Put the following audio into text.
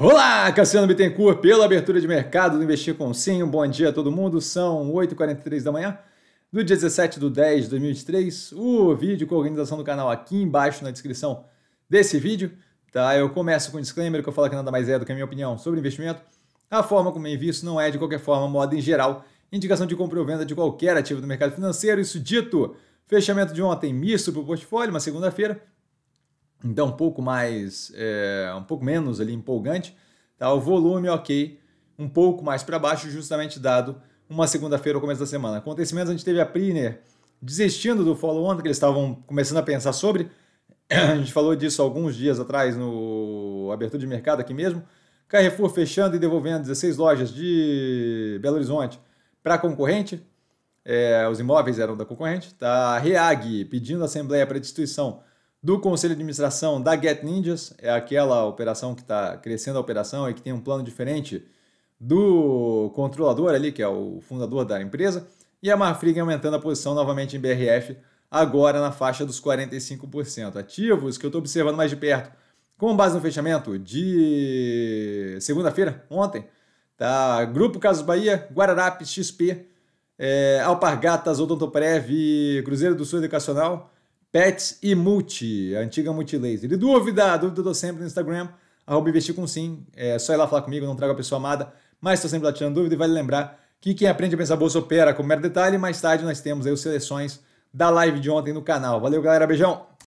Olá, Cassiano Bittencourt, pela abertura de mercado do Investir com Sim. Um bom dia a todo mundo. São 8h43 da manhã do dia 17 de 10 de 2023. O vídeo com a organização do canal aqui embaixo na descrição desse vídeo. Tá? Eu começo com um disclaimer que eu falo que nada mais é do que a minha opinião sobre investimento. A forma como eu invisto não é, de qualquer forma, moda em geral, indicação de compra ou venda de qualquer ativo do mercado financeiro. Isso dito, fechamento de ontem misto para o portfólio, uma segunda-feira então um pouco mais, é, um pouco menos ali empolgante, tá? O volume ok, um pouco mais para baixo, justamente dado uma segunda-feira ou começo da semana. Acontecimentos, a gente teve a Priner desistindo do follow-on que eles estavam começando a pensar sobre. A gente falou disso alguns dias atrás no abertura de mercado aqui mesmo. Carrefour fechando e devolvendo 16 lojas de Belo Horizonte para a concorrente. É, os imóveis eram da concorrente. Tá? A Reag pedindo a Assembleia para destituição do conselho de administração da Get Ninjas, é aquela operação que está crescendo a operação e que tem um plano diferente do controlador ali, que é o fundador da empresa, e a Marfrig aumentando a posição novamente em BRF, agora na faixa dos 45%. Ativos que eu estou observando mais de perto, com base no fechamento de segunda-feira, ontem, tá? Grupo Casas Bahia, Guararapes, XP, é, eh, Alpargatas, Odontoprev, Cruzeiro do Sul Educacional, Pets e Multi, a antiga Multilaser. E dúvida, dúvida eu tô sempre no Instagram, arroba investir com sim. É só ir lá falar comigo, não trago a pessoa amada, mas estou sempre lá tirando dúvida e vale lembrar que quem aprende a pensar bolsa opera com mero detalhe. Mais tarde nós temos aí os seleções da live de ontem no canal. Valeu, galera. Beijão!